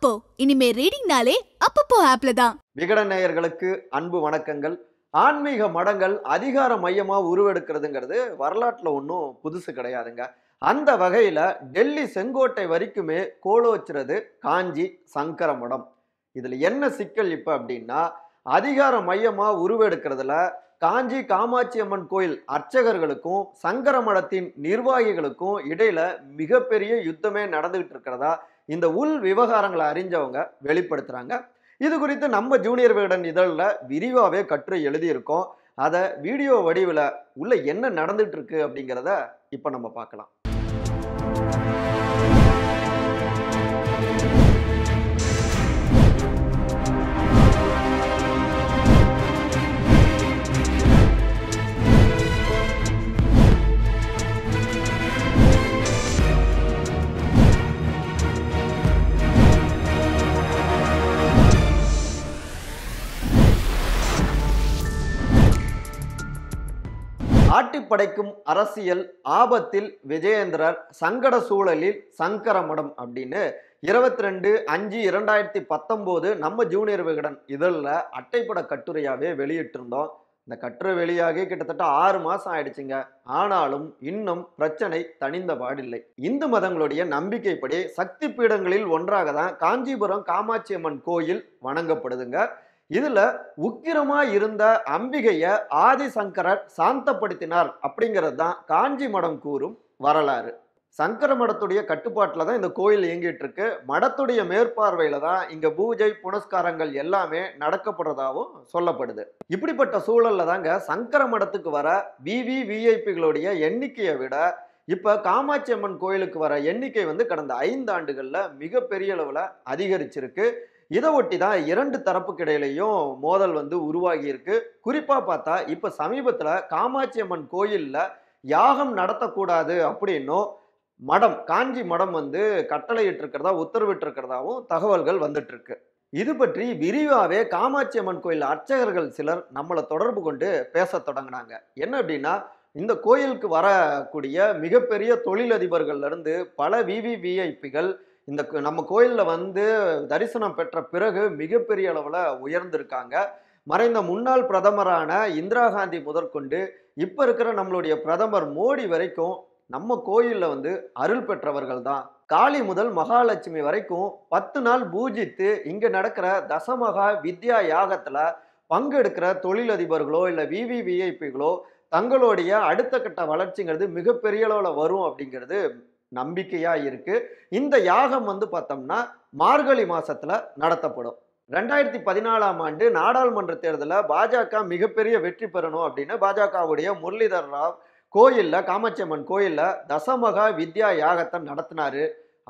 அப்போ இனிமே ரீடிங்னாலே அப்பப்போ ஆப்ல தான் விகடன் நேயர்களுக்கு அன்பு வணக்கங்கள் ஆன்மீக மடங்கள் அதிகார மையமாக உருவெடுக்கிறதுங்கிறது வரலாற்றில் ஒன்றும் புதுசு கிடையாதுங்க அந்த வகையில் டெல்லி செங்கோட்டை வரைக்குமே கோலோச்சுறது காஞ்சி சங்கர மடம் இதில் என்ன சிக்கல் இப்போ அப்படின்னா அதிகார மையமாக உருவெடுக்கிறதுல காஞ்சி காமாட்சி அம்மன் கோயில் அர்ச்சகர்களுக்கும் சங்கர மடத்தின் நிர்வாகிகளுக்கும் இடையில மிகப்பெரிய யுத்தமே நடந்துகிட்டு இருக்கிறதா இந்த உள் விவகாரங்களை அறிஞ்சவங்க வெளிப்படுத்துகிறாங்க இது குறித்து நம்ம ஜூனியர் விகடன் இதழில் விரிவாகவே கட்டுரை எழுதியிருக்கோம் அதை வீடியோ வடிவில் உள்ள என்ன நடந்துகிட்ருக்கு அப்படிங்கிறத இப்போ நம்ம பார்க்கலாம் படைக்கும் அரசியல் ஆபத்தில் விஜயேந்திரர் சங்கட சூழலில் சங்கரமடம் அப்படின்னு இருபத்தி ரெண்டு அஞ்சு இரண்டாயிரத்தி பத்தொம்போது நம்ம ஜூனியர் விகடன் இதழில் அட்டைப்பட கட்டுரையாகவே வெளியிட்டிருந்தோம் இந்த கட்டுரை வெளியாகி கிட்டத்தட்ட ஆறு மாதம் ஆயிடுச்சுங்க ஆனாலும் இன்னும் பிரச்சனை தனிந்த பாடில்லை இந்து மதங்களுடைய நம்பிக்கைப்படி சக்தி பீடங்களில் ஒன்றாக தான் காஞ்சிபுரம் காமாட்சி அம்மன் கோயில் வணங்கப்படுதுங்க இதுல உக்கிரமா இருந்த அம்பிகைய ஆதிசங்கரர் சாந்தப்படுத்தினார் அப்படிங்கிறது தான் காஞ்சி மடம் கூறும் வரலாறு சங்கர மடத்துடைய கட்டுப்பாட்டில் தான் இந்த கோயில் இயங்கிட்டு இருக்கு மடத்துடைய மேற்பார்வையில தான் இங்க பூஜை புனஸ்காரங்கள் எல்லாமே நடக்கப்படுறதாகவும் சொல்லப்படுது இப்படிப்பட்ட சூழல்ல தாங்க சங்கர மடத்துக்கு வர விவி விஐபிகளுடைய எண்ணிக்கையை விட இப்போ காமாட்சி அம்மன் கோயிலுக்கு வர எண்ணிக்கை வந்து கடந்த ஐந்து ஆண்டுகளில் மிகப்பெரிய அளவுல அதிகரிச்சிருக்கு இதை ஒட்டி தான் இரண்டு தரப்புக்கு இடையிலையும் மோதல் வந்து உருவாகி இருக்கு குறிப்பாக பார்த்தா இப்போ சமீபத்தில் காமாட்சி அம்மன் கோயிலில் யாகம் நடத்தக்கூடாது அப்படின்னும் மடம் காஞ்சி மடம் வந்து கட்டளையிட்டு இருக்கிறதா உத்தரவிட்டு இருக்கிறதாவும் தகவல்கள் வந்துட்டு இருக்கு இது பற்றி விரிவாகவே காமாட்சி அம்மன் கோயில் அர்ச்சகர்கள் சிலர் நம்மளை தொடர்பு கொண்டு பேச தொடங்கினாங்க என்ன அப்படின்னா இந்த கோயிலுக்கு வரக்கூடிய மிகப்பெரிய தொழிலதிபர்கள்லேருந்து பல விவிவிஐபிகள் இந்த நம்ம கோயிலில் வந்து தரிசனம் பெற்ற பிறகு மிகப்பெரிய அளவில் உயர்ந்திருக்காங்க மறைந்த முன்னாள் பிரதமரான இந்திரா காந்தி முதற்கொண்டு இப்போ இருக்கிற நம்மளுடைய பிரதமர் மோடி வரைக்கும் நம்ம கோயிலில் வந்து அருள் பெற்றவர்கள் தான் காளி முதல் மகாலட்சுமி வரைக்கும் பத்து நாள் பூஜித்து இங்கே நடக்கிற தசமகா வித்யா யாகத்தில் பங்கெடுக்கிற தொழிலதிபர்களோ இல்லை விவிவிஐபிகளோ தங்களுடைய அடுத்த கட்ட வளர்ச்சிங்கிறது மிகப்பெரிய அளவில் வரும் அப்படிங்கிறது நம்பிக்கையாக இருக்குது இந்த யாகம் வந்து பார்த்தோம்னா மார்கழி மாதத்தில் நடத்தப்படும் ரெண்டாயிரத்தி பதினாலாம் ஆண்டு நாடாளுமன்ற தேர்தலில் பாஜக மிகப்பெரிய வெற்றி பெறணும் அப்படின்னு பாஜகவுடைய முரளிதர் ராவ் கோயிலில் காமாட்சியம்மன் கோயிலில் தசமகா வித்யா யாகத்தை நடத்தினாரு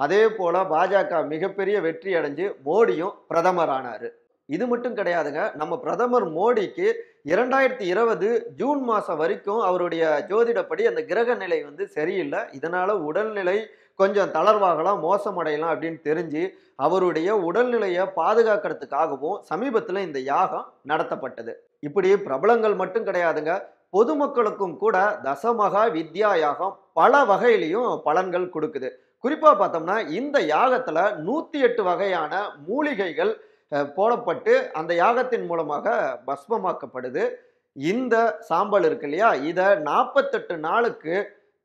அதே போல் பாஜக மிகப்பெரிய வெற்றி அடைஞ்சு மோடியும் பிரதமர் ஆனார் இது மட்டும் கிடையாதுங்க நம்ம பிரதமர் மோடிக்கு இரண்டாயிரத்தி இருபது ஜூன் மாதம் வரைக்கும் அவருடைய ஜோதிடப்படி அந்த கிரக நிலை வந்து சரியில்லை இதனால் உடல்நிலை கொஞ்சம் தளர்வாகலாம் மோசமடையலாம் அப்படின்னு தெரிஞ்சு அவருடைய உடல்நிலையை பாதுகாக்கிறதுக்காகவும் சமீபத்தில் இந்த யாகம் நடத்தப்பட்டது இப்படி பிரபலங்கள் மட்டும் கிடையாதுங்க பொதுமக்களுக்கும் கூட தசமகா வித்யா யாகம் பல வகையிலையும் பலன்கள் கொடுக்குது குறிப்பாக பார்த்தோம்னா இந்த யாகத்தில் நூற்றி எட்டு வகையான மூலிகைகள் போடப்பட்டு அந்த யாகத்தின் மூலமாக பஸ்மமாக்கப்படுது இந்த சாம்பல் இருக்கு இல்லையா இதை நாற்பத்தெட்டு நாளுக்கு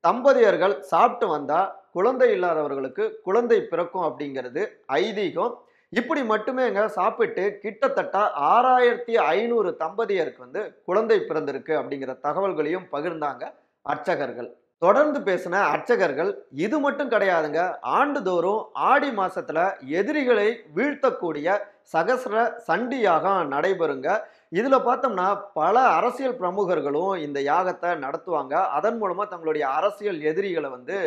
தம்பதியர்கள் சாப்பிட்டு வந்தால் குழந்தை இல்லாதவர்களுக்கு குழந்தை பிறக்கும் அப்படிங்கிறது ஐதீகம் இப்படி மட்டுமேங்க சாப்பிட்டு கிட்டத்தட்ட ஆறாயிரத்தி ஐநூறு தம்பதியருக்கு வந்து குழந்தை பிறந்திருக்கு அப்படிங்கிற தகவல்களையும் பகிர்ந்தாங்க அர்ச்சகர்கள் தொடர்ந்து பேசின அர்ச்சகர்கள் இது மட்டும் கிடையாதுங்க ஆண்டுதோறும் ஆடி மாசத்துல எதிரிகளை வீழ்த்தக்கூடிய சகசர சண்டி யாகம் நடைபெறுங்க இதுல பார்த்தோம்னா பல அரசியல் பிரமுகர்களும் இந்த யாகத்தை நடத்துவாங்க அதன் மூலமா தங்களுடைய அரசியல் எதிரிகளை வந்து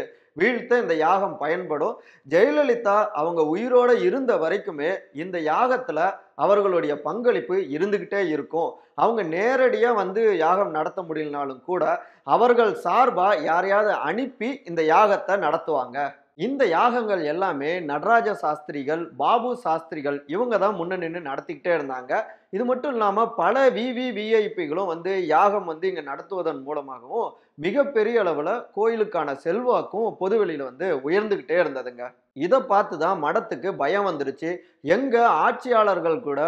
வீழ்த்த இந்த யாகம் பயன்படும் ஜெயலலிதா அவங்க உயிரோட இருந்த வரைக்குமே இந்த யாகத்துல அவர்களுடைய பங்களிப்பு இருந்துக்கிட்டே இருக்கும் அவங்க நேரடியாக வந்து யாகம் நடத்த முடியலனாலும் கூட அவர்கள் சார்பாக யாரையாவது அனுப்பி இந்த யாகத்தை நடத்துவாங்க இந்த யாகங்கள் எல்லாமே நடராஜ சாஸ்திரிகள் பாபு சாஸ்திரிகள் இவங்க தான் முன்ன நின்று நடத்திக்கிட்டே இருந்தாங்க இது மட்டும் இல்லாமல் பல விவி விஐபிகளும் வந்து யாகம் வந்து இங்கே நடத்துவதன் மூலமாகவும் மிகப்பெரிய அளவில் கோயிலுக்கான செல்வாக்கும் பொதுவெளியில் வந்து உயர்ந்துக்கிட்டே இருந்ததுங்க இதை பார்த்து தான் மடத்துக்கு பயம் வந்துருச்சு எங்கே ஆட்சியாளர்கள் கூட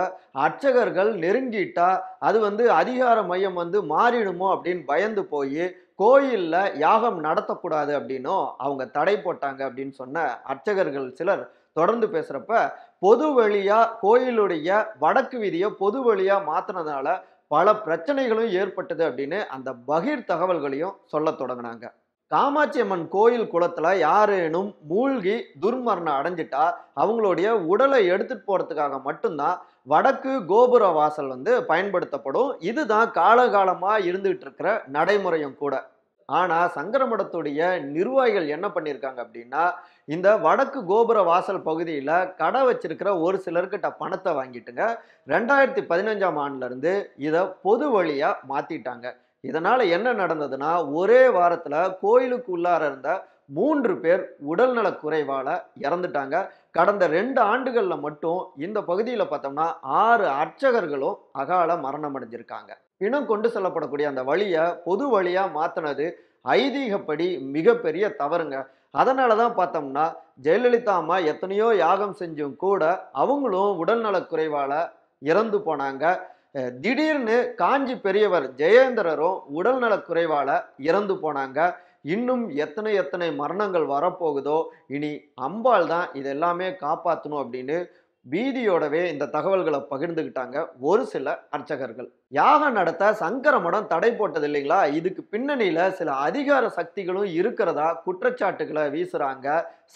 அர்ச்சகர்கள் நெருங்கிட்டா அது வந்து அதிகார மையம் வந்து மாறிடுமோ அப்படின்னு பயந்து போய் கோயிலில் யாகம் நடத்தக்கூடாது அப்படின்னும் அவங்க தடை போட்டாங்க அப்படின்னு சொன்ன அர்ச்சகர்கள் சிலர் தொடர்ந்து பேசுகிறப்ப பொது வழியாக கோயிலுடைய வடக்கு வீதியை பொது வழியாக மாற்றினதுனால பல பிரச்சனைகளும் ஏற்பட்டது அப்படின்னு அந்த பகிர் தகவல்களையும் சொல்ல தொடங்கினாங்க காமாட்சி அம்மன் கோயில் குளத்தில் யாரேனும் மூழ்கி துர்மரணம் அடைஞ்சிட்டா அவங்களுடைய உடலை எடுத்துட்டு போகிறதுக்காக மட்டும்தான் வடக்கு கோபுர வாசல் வந்து பயன்படுத்தப்படும் இதுதான் காலகாலமாக இருந்துகிட்டு இருக்கிற நடைமுறையும் கூட ஆனால் சங்கரமடத்துடைய நிர்வாகிகள் என்ன பண்ணியிருக்காங்க அப்படின்னா இந்த வடக்கு கோபுர வாசல் பகுதியில் கடை வச்சிருக்கிற ஒரு சிலர்கிட்ட பணத்தை வாங்கிட்டுங்க ரெண்டாயிரத்தி பதினஞ்சாம் ஆண்டுலேருந்து இதை பொது வழியாக மாற்றிட்டாங்க இதனால் என்ன நடந்ததுன்னா ஒரே வாரத்தில் கோயிலுக்கு உள்ளார இருந்த மூன்று பேர் உடல்நல குறைவால் இறந்துட்டாங்க கடந்த ரெண்டு ஆண்டுகளில் மட்டும் இந்த பகுதியில் பார்த்தோம்னா ஆறு அர்ச்சகர்களும் அகால மரணம் அடைஞ்சிருக்காங்க இனம் கொண்டு செல்லப்படக்கூடிய அந்த வழியை பொது வழியாக மாற்றினது ஐதீகப்படி மிகப்பெரிய தவறுங்க அதனால தான் பார்த்தோம்னா ஜெயலலிதா அம்மா எத்தனையோ யாகம் செஞ்சும் கூட அவங்களும் உடல்நலக் குறைவால் இறந்து போனாங்க திடீர்னு காஞ்சி பெரியவர் ஜெயேந்திரரும் உடல்நலக் குறைவால் இறந்து போனாங்க இன்னும் எத்தனை எத்தனை மரணங்கள் வரப்போகுதோ இனி அம்பாள் தான் இதெல்லாமே காப்பாற்றணும் அப்படின்னு பீதியோடவே இந்த தகவல்களை பகிர்ந்துக்கிட்டாங்க ஒரு சில அர்ச்சகர்கள் யாகம் நடத்த சங்கர மடம் தடை போட்டது இல்லைங்களா இதுக்கு பின்னணியில சில அதிகார சக்திகளும் இருக்கிறதா குற்றச்சாட்டுகளை வீசுறாங்க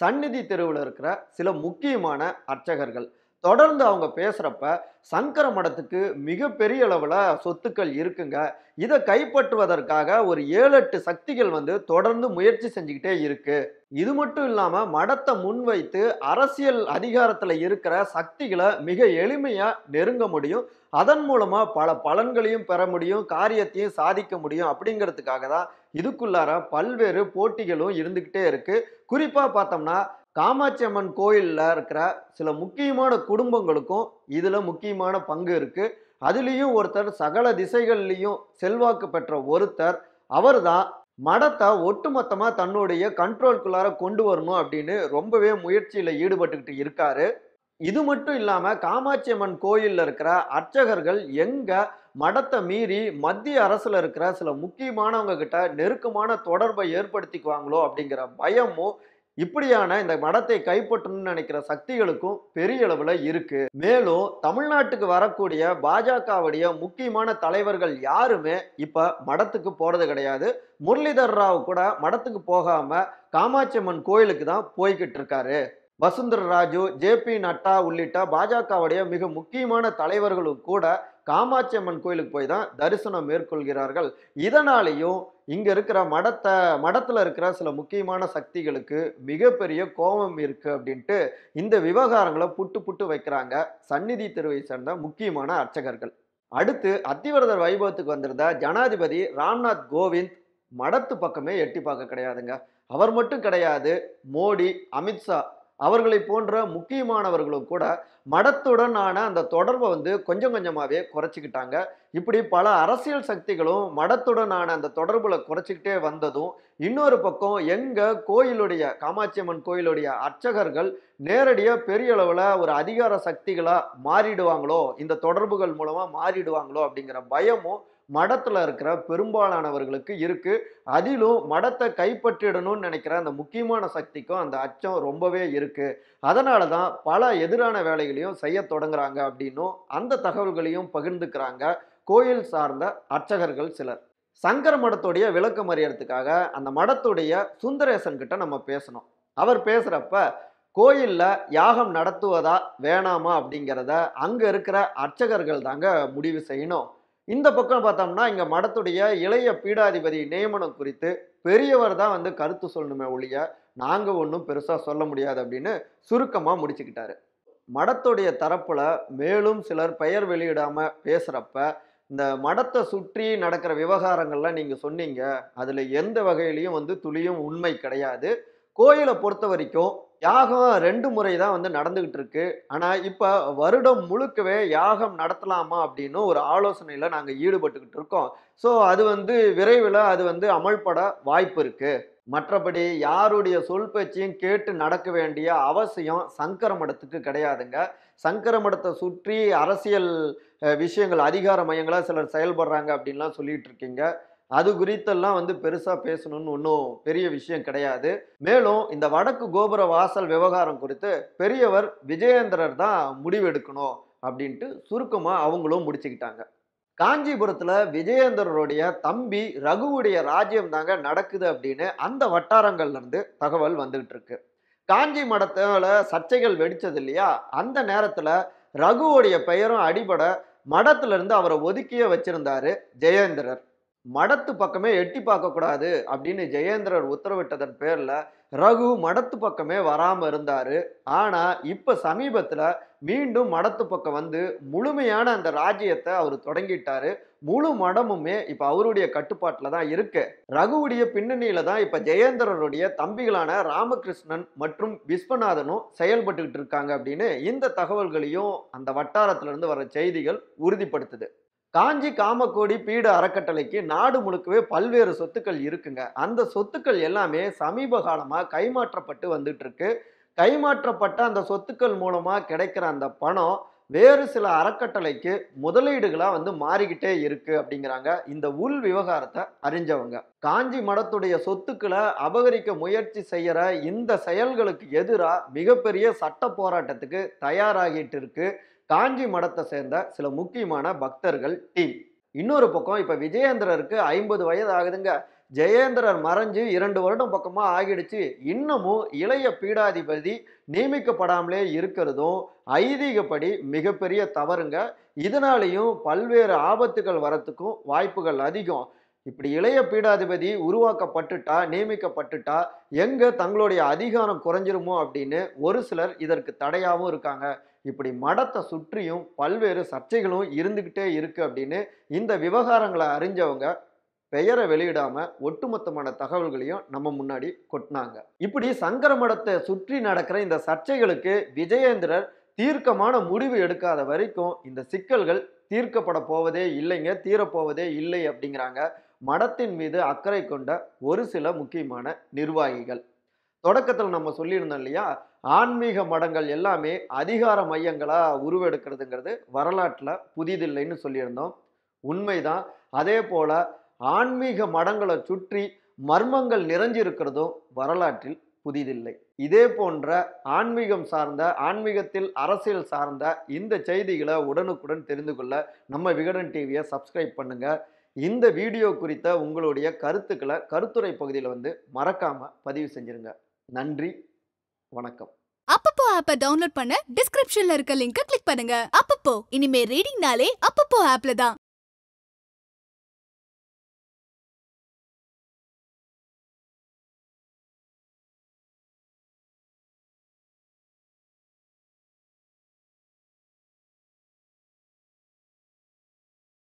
சந்நிதி தெருவில் இருக்கிற சில முக்கியமான அர்ச்சகர்கள் தொடர்ந்து அவங்க பேசுகிறப்ப சங்கர மடத்துக்கு மிகப்பெரிய அளவில் சொத்துக்கள் இருக்குங்க இதை கைப்பற்றுவதற்காக ஒரு ஏழு எட்டு சக்திகள் வந்து தொடர்ந்து முயற்சி செஞ்சுக்கிட்டே இருக்கு இது மட்டும் இல்லாமல் மடத்தை முன்வைத்து அரசியல் அதிகாரத்தில் இருக்கிற சக்திகளை மிக எளிமையாக நெருங்க முடியும் அதன் மூலமாக பல பலன்களையும் பெற முடியும் காரியத்தையும் சாதிக்க முடியும் அப்படிங்கிறதுக்காக தான் இதுக்குள்ளார பல்வேறு போட்டிகளும் இருந்துக்கிட்டே இருக்குது குறிப்பாக பார்த்தோம்னா காமாட்சி அம்மன் கோயிலில் இருக்கிற சில முக்கியமான குடும்பங்களுக்கும் இதில் முக்கியமான பங்கு இருக்குது அதுலேயும் ஒருத்தர் சகல திசைகள்லேயும் செல்வாக்கு பெற்ற ஒருத்தர் அவர் தான் மடத்தை ஒட்டுமொத்தமாக தன்னுடைய கண்ட்ரோல்குள்ளார கொண்டு வரணும் அப்படின்னு ரொம்பவே முயற்சியில் ஈடுபட்டுக்கிட்டு இருக்காரு இது மட்டும் இல்லாமல் காமாட்சி அம்மன் கோயிலில் இருக்கிற அர்ச்சகர்கள் எங்கே மடத்தை மீறி மத்திய அரசில் இருக்கிற சில முக்கியமானவங்க கிட்ட நெருக்கமான தொடர்பை ஏற்படுத்திக்குவாங்களோ அப்படிங்கிற பயமும் இப்படியான இந்த மடத்தை கைப்பற்றணும்னு நினைக்கிற சக்திகளுக்கும் பெரிய அளவில் இருக்கு மேலும் தமிழ்நாட்டுக்கு வரக்கூடிய பாஜகவுடைய முக்கியமான தலைவர்கள் யாருமே இப்ப மடத்துக்கு போறது கிடையாது முரளிதர் ராவ் கூட மடத்துக்கு போகாம காமாட்சி அம்மன் கோயிலுக்கு தான் போய்கிட்டு இருக்காரு வசுந்தர ராஜு ஜே பி நட்டா உள்ளிட்ட பாஜகவுடைய மிக முக்கியமான தலைவர்களும் கூட காமாட்சி அம்மன் கோயிலுக்கு போய் தான் தரிசனம் மேற்கொள்கிறார்கள் இதனாலேயும் இங்க இருக்கிற மடத்தை மடத்துல இருக்கிற சில முக்கியமான சக்திகளுக்கு மிகப்பெரிய கோபம் இருக்கு அப்படின்ட்டு இந்த விவகாரங்களை புட்டு புட்டு வைக்கிறாங்க சந்நிதி தெருவை சேர்ந்த முக்கியமான அர்ச்சகர்கள் அடுத்து அத்திவரதர் வைபவத்துக்கு வந்திருந்த ஜனாதிபதி ராம்நாத் கோவிந்த் மடத்து பக்கமே எட்டி பார்க்க கிடையாதுங்க அவர் மட்டும் கிடையாது மோடி அமித்ஷா அவர்களை போன்ற முக்கியமானவர்களும் கூட மடத்துடனான அந்த தொடர்பை வந்து கொஞ்சம் கொஞ்சமாகவே குறைச்சிக்கிட்டாங்க இப்படி பல அரசியல் சக்திகளும் மடத்துடனான அந்த தொடர்புல குறைச்சிக்கிட்டே வந்ததும் இன்னொரு பக்கம் எங்க கோயிலுடைய காமாட்சி அம்மன் கோயிலுடைய அர்ச்சகர்கள் நேரடியாக பெரிய அளவில் ஒரு அதிகார சக்திகளாக மாறிடுவாங்களோ இந்த தொடர்புகள் மூலமாக மாறிடுவாங்களோ அப்படிங்கிற பயமும் மடத்தில் இருக்கிற பெரும்பாலானவர்களுக்கு இருக்குது அதிலும் மடத்தை கைப்பற்றிடணும்னு நினைக்கிற அந்த முக்கியமான சக்திக்கும் அந்த அச்சம் ரொம்பவே இருக்குது அதனால தான் பல எதிரான வேலைகளையும் செய்ய தொடங்குறாங்க அப்படின்னும் அந்த தகவல்களையும் பகிர்ந்துக்கிறாங்க கோயில் சார்ந்த அர்ச்சகர்கள் சிலர் சங்கர மடத்துடைய விளக்கம் அறியறதுக்காக அந்த மடத்துடைய சுந்தரேசன் கிட்ட நம்ம பேசணும் அவர் பேசுகிறப்ப கோயிலில் யாகம் நடத்துவதா வேணாமா அப்படிங்கிறத அங்கே இருக்கிற அர்ச்சகர்கள் தாங்க முடிவு செய்யணும் இந்த பக்கம் பார்த்தோம்னா இங்கே மடத்துடைய இளைய பீடாதிபதி நியமனம் குறித்து பெரியவர் தான் வந்து கருத்து சொல்லணுமே ஒழிய நாங்கள் ஒன்றும் பெருசாக சொல்ல முடியாது அப்படின்னு சுருக்கமாக முடிச்சுக்கிட்டாரு மடத்துடைய தரப்பில் மேலும் சிலர் பெயர் வெளியிடாமல் பேசுகிறப்ப இந்த மடத்தை சுற்றி நடக்கிற விவகாரங்கள்லாம் நீங்கள் சொன்னீங்க அதில் எந்த வகையிலையும் வந்து துளியும் உண்மை கிடையாது கோயிலை பொறுத்த வரைக்கும் யாகம் ரெண்டு முறை தான் வந்து நடந்துகிட்டு இருக்கு ஆனால் இப்போ வருடம் முழுக்கவே யாகம் நடத்தலாமா அப்படின்னு ஒரு ஆலோசனையில் நாங்கள் ஈடுபட்டுக்கிட்டு இருக்கோம் ஸோ அது வந்து விரைவில் அது வந்து அமல்பட வாய்ப்பு இருக்கு மற்றபடி யாருடைய சொல் பேச்சையும் கேட்டு நடக்க வேண்டிய அவசியம் சங்கர மடத்துக்கு கிடையாதுங்க சங்கர மடத்தை சுற்றி அரசியல் விஷயங்கள் அதிகார மையங்களாக சிலர் செயல்படுறாங்க அப்படின்லாம் சொல்லிட்டு இருக்கீங்க அது குறித்தெல்லாம் வந்து பெருசாக பேசணும்னு ஒன்றும் பெரிய விஷயம் கிடையாது மேலும் இந்த வடக்கு கோபுர வாசல் விவகாரம் குறித்து பெரியவர் விஜயேந்திரர் தான் முடிவெடுக்கணும் அப்படின்ட்டு சுருக்கமாக அவங்களும் முடிச்சுக்கிட்டாங்க காஞ்சிபுரத்தில் விஜயேந்திரருடைய தம்பி ரகுவுடைய ராஜ்யம் தாங்க நடக்குது அப்படின்னு அந்த வட்டாரங்கள்லேருந்து தகவல் வந்துகிட்டு இருக்கு காஞ்சி மடத்தில் சர்ச்சைகள் வெடித்தது இல்லையா அந்த நேரத்தில் ரகுவுடைய பெயரும் அடிபட மடத்துலேருந்து அவரை ஒதுக்கியே வச்சிருந்தாரு ஜெயேந்திரர் மடத்து பக்கமே எட்டி பார்க்கக்கூடாது அப்படின்னு ஜெயேந்திரர் உத்தரவிட்டதன் பேரில் ரகு மடத்து பக்கமே வராமல் இருந்தார் ஆனால் இப்போ சமீபத்தில் மீண்டும் மடத்து பக்கம் வந்து முழுமையான அந்த ராஜ்யத்தை அவர் தொடங்கிட்டாரு முழு மடமுமே இப்போ அவருடைய கட்டுப்பாட்டில் தான் இருக்கு ரகுவுடைய பின்னணியில தான் இப்போ ஜெயேந்திரருடைய தம்பிகளான ராமகிருஷ்ணன் மற்றும் விஸ்வநாதனும் செயல்பட்டுக்கிட்டு இருக்காங்க அப்படின்னு இந்த தகவல்களையும் அந்த வட்டாரத்திலிருந்து வர செய்திகள் உறுதிப்படுத்துது காஞ்சி காமக்கோடி பீடு அறக்கட்டளைக்கு நாடு முழுக்கவே பல்வேறு சொத்துக்கள் இருக்குங்க அந்த சொத்துக்கள் எல்லாமே சமீப காலமாக கைமாற்றப்பட்டு வந்துட்டு இருக்கு கைமாற்றப்பட்ட அந்த சொத்துக்கள் மூலமாக கிடைக்கிற அந்த பணம் வேறு சில அறக்கட்டளைக்கு முதலீடுகளாக வந்து மாறிக்கிட்டே இருக்கு அப்படிங்கிறாங்க இந்த உள் விவகாரத்தை அறிஞ்சவங்க காஞ்சி மடத்துடைய சொத்துக்களை அபகரிக்க முயற்சி செய்யற இந்த செயல்களுக்கு எதிராக மிகப்பெரிய சட்ட போராட்டத்துக்கு தயாராகிட்டு இருக்கு காஞ்சி மடத்தை சேர்ந்த சில முக்கியமான பக்தர்கள் டீம் இன்னொரு பக்கம் இப்போ விஜயேந்திரருக்கு ஐம்பது வயது ஆகுதுங்க ஜெயேந்திரர் மறைஞ்சு இரண்டு வருடம் பக்கமாக ஆகிடுச்சு இன்னமும் இளைய பீடாதிபதி நியமிக்கப்படாமலே இருக்கிறதும் ஐதீகப்படி மிகப்பெரிய தவறுங்க இதனாலையும் பல்வேறு ஆபத்துகள் வரத்துக்கும் வாய்ப்புகள் அதிகம் இப்படி இளைய பீடாதிபதி உருவாக்கப்பட்டுட்டா நியமிக்கப்பட்டுட்டா எங்க தங்களுடைய அதிகாரம் குறைஞ்சிருமோ அப்படின்னு ஒரு சிலர் இதற்கு தடையாகவும் இருக்காங்க இப்படி மடத்தை சுற்றியும் பல்வேறு சர்ச்சைகளும் இருந்துக்கிட்டே இருக்குது அப்படின்னு இந்த விவகாரங்களை அறிஞ்சவங்க பெயரை வெளியிடாமல் ஒட்டுமொத்தமான தகவல்களையும் நம்ம முன்னாடி கொட்டினாங்க இப்படி சங்கர மடத்தை சுற்றி நடக்கிற இந்த சர்ச்சைகளுக்கு விஜயேந்திரர் தீர்க்கமான முடிவு எடுக்காத வரைக்கும் இந்த சிக்கல்கள் தீர்க்கப்பட போவதே இல்லைங்க தீரப்போவதே இல்லை அப்படிங்கிறாங்க மடத்தின் மீது அக்கறை கொண்ட ஒரு சில முக்கியமான நிர்வாகிகள் தொடக்கத்தில் நம்ம சொல்லியிருந்தோம் இல்லையா ஆன்மீக மடங்கள் எல்லாமே அதிகார மையங்களாக உருவெடுக்கிறதுங்கிறது வரலாற்றில் புதிதில்லைன்னு சொல்லியிருந்தோம் உண்மைதான் அதே போல் ஆன்மீக மடங்களை சுற்றி மர்மங்கள் நிறைஞ்சிருக்கிறதும் வரலாற்றில் புதிதில்லை இதே போன்ற ஆன்மீகம் சார்ந்த ஆன்மீகத்தில் அரசியல் சார்ந்த இந்த செய்திகளை உடனுக்குடன் தெரிந்து கொள்ள நம்ம விகடன் டிவியை சப்ஸ்கிரைப் பண்ணுங்கள் இந்த வீடியோ குறித்த உங்களுடைய கருத்துக்களை கருத்துரை பகுதியில் வந்து மறக்காமல் பதிவு செஞ்சுருங்க நன்றி வணக்கம் அப்பப்போ ஆப்ப டவுன்லோட் பண்ண டிஸ்கிரிப்ஷன்ல இருக்க லிங்க கிளிக் பண்ணுங்க அப்பப்போ இனிமே ரீடிங்னாலே அப்பப்போ ஆப்ல தான்